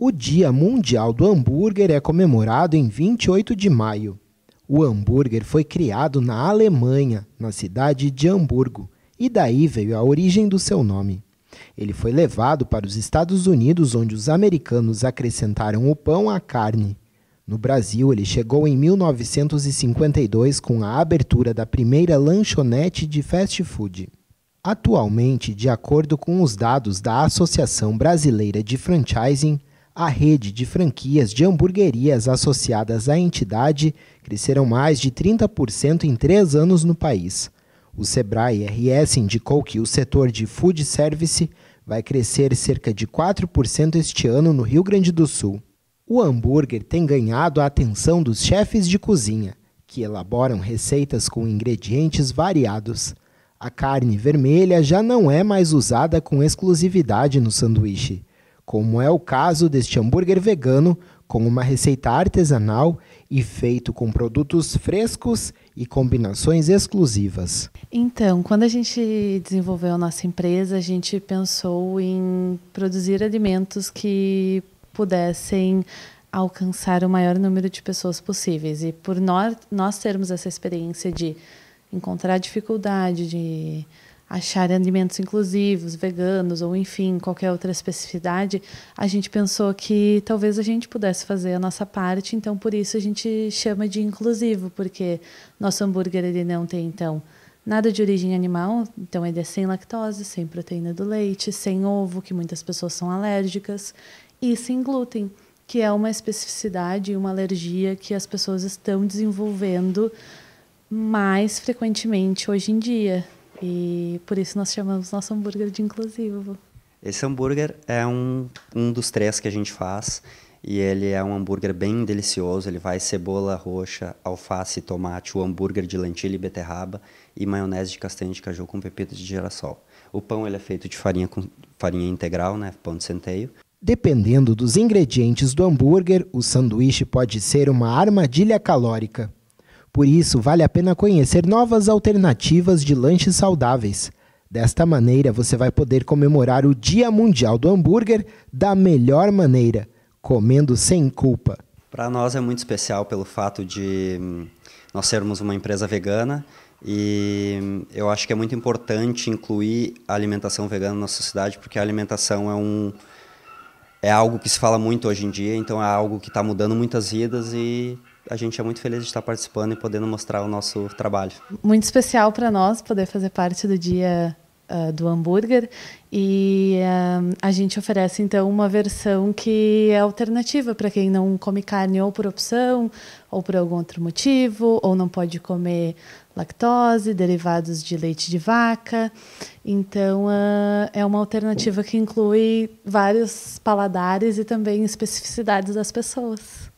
O Dia Mundial do Hambúrguer é comemorado em 28 de maio. O hambúrguer foi criado na Alemanha, na cidade de Hamburgo, e daí veio a origem do seu nome. Ele foi levado para os Estados Unidos, onde os americanos acrescentaram o pão à carne. No Brasil, ele chegou em 1952 com a abertura da primeira lanchonete de fast food. Atualmente, de acordo com os dados da Associação Brasileira de Franchising, a rede de franquias de hamburguerias associadas à entidade cresceram mais de 30% em três anos no país. O Sebrae RS indicou que o setor de food service vai crescer cerca de 4% este ano no Rio Grande do Sul. O hambúrguer tem ganhado a atenção dos chefes de cozinha, que elaboram receitas com ingredientes variados. A carne vermelha já não é mais usada com exclusividade no sanduíche como é o caso deste hambúrguer vegano com uma receita artesanal e feito com produtos frescos e combinações exclusivas. Então, quando a gente desenvolveu a nossa empresa, a gente pensou em produzir alimentos que pudessem alcançar o maior número de pessoas possíveis. E por nós, nós termos essa experiência de encontrar dificuldade, de achar alimentos inclusivos, veganos ou enfim, qualquer outra especificidade, a gente pensou que talvez a gente pudesse fazer a nossa parte, então por isso a gente chama de inclusivo, porque nosso hambúrguer ele não tem então nada de origem animal, então ele é sem lactose, sem proteína do leite, sem ovo, que muitas pessoas são alérgicas, e sem glúten, que é uma especificidade e uma alergia que as pessoas estão desenvolvendo mais frequentemente hoje em dia. E por isso nós chamamos nosso hambúrguer de inclusivo. Esse hambúrguer é um, um dos três que a gente faz. E ele é um hambúrguer bem delicioso. Ele vai cebola roxa, alface, tomate, o hambúrguer de lentilha e beterraba e maionese de castanha de caju com pepita de girassol. O pão ele é feito de farinha com farinha integral, né, pão de centeio. Dependendo dos ingredientes do hambúrguer, o sanduíche pode ser uma armadilha calórica. Por isso, vale a pena conhecer novas alternativas de lanches saudáveis. Desta maneira, você vai poder comemorar o Dia Mundial do Hambúrguer da melhor maneira, comendo sem culpa. Para nós é muito especial pelo fato de hum, nós sermos uma empresa vegana e hum, eu acho que é muito importante incluir a alimentação vegana na sociedade, porque a alimentação é um é algo que se fala muito hoje em dia, então é algo que está mudando muitas vidas e a gente é muito feliz de estar participando e podendo mostrar o nosso trabalho. Muito especial para nós poder fazer parte do dia uh, do hambúrguer e uh, a gente oferece então uma versão que é alternativa para quem não come carne ou por opção ou por algum outro motivo ou não pode comer lactose, derivados de leite de vaca. Então, uh, é uma alternativa que inclui vários paladares e também especificidades das pessoas.